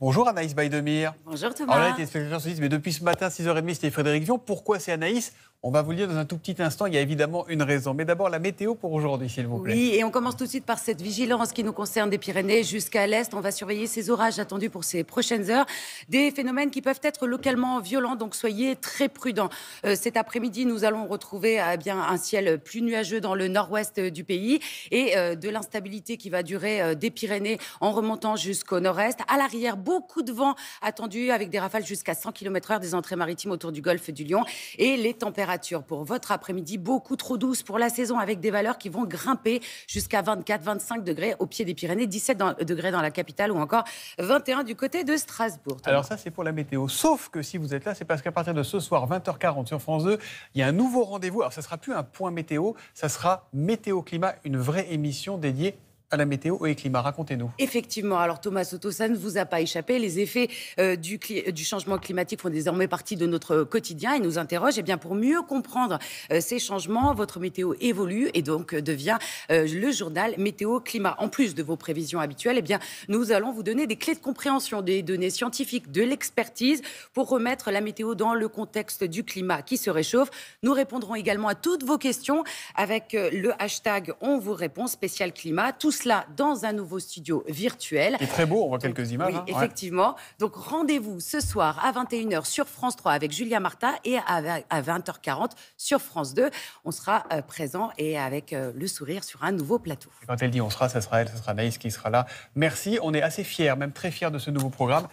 Bonjour Anaïs Baidemir, Bonjour Thomas. Alors là, les téléspectateurs mais depuis ce matin, 6h30, c'était Frédéric Vion. Pourquoi c'est Anaïs on va vous lire dans un tout petit instant, il y a évidemment une raison. Mais d'abord, la météo pour aujourd'hui, s'il vous plaît. Oui, et on commence tout de suite par cette vigilance qui nous concerne des Pyrénées jusqu'à l'Est. On va surveiller ces orages attendus pour ces prochaines heures. Des phénomènes qui peuvent être localement violents, donc soyez très prudents. Euh, cet après-midi, nous allons retrouver eh bien un ciel plus nuageux dans le nord-ouest du pays et euh, de l'instabilité qui va durer euh, des Pyrénées en remontant jusqu'au nord-est. À l'arrière, beaucoup de vent attendu avec des rafales jusqu'à 100 km/h des entrées maritimes autour du golfe du Lion et les températures pour votre après-midi beaucoup trop douce pour la saison, avec des valeurs qui vont grimper jusqu'à 24-25 degrés au pied des Pyrénées, 17 degrés dans la capitale ou encore 21 du côté de Strasbourg. Alors ça, c'est pour la météo. Sauf que si vous êtes là, c'est parce qu'à partir de ce soir, 20h40 sur France 2, il y a un nouveau rendez-vous. Alors ça ne sera plus un point météo, ça sera Météo Climat, une vraie émission dédiée à la météo et climat. Racontez-nous. Effectivement. Alors, Thomas Soto, ça ne vous a pas échappé. Les effets euh, du, euh, du, changement climatique font désormais partie de notre quotidien et nous interrogent. Et eh bien, pour mieux comprendre euh, ces changements, votre météo évolue et donc devient le journal Météo Climat. En plus de vos prévisions habituelles, et eh bien, nous allons vous donner des clés de compréhension des données scientifiques, de l'expertise pour remettre la météo dans le contexte du climat qui se réchauffe. Nous répondrons également à toutes vos questions avec le hashtag On vous répond spécial climat cela dans un nouveau studio virtuel. Et très beau, on voit quelques images. Oui, hein. effectivement. Donc rendez-vous ce soir à 21h sur France 3 avec Julia Martin et à 20h40 sur France 2. On sera euh, présent et avec euh, le sourire sur un nouveau plateau. quand elle dit on sera, ça sera elle, ça sera Naïs qui sera là. Merci, on est assez fiers, même très fiers de ce nouveau programme.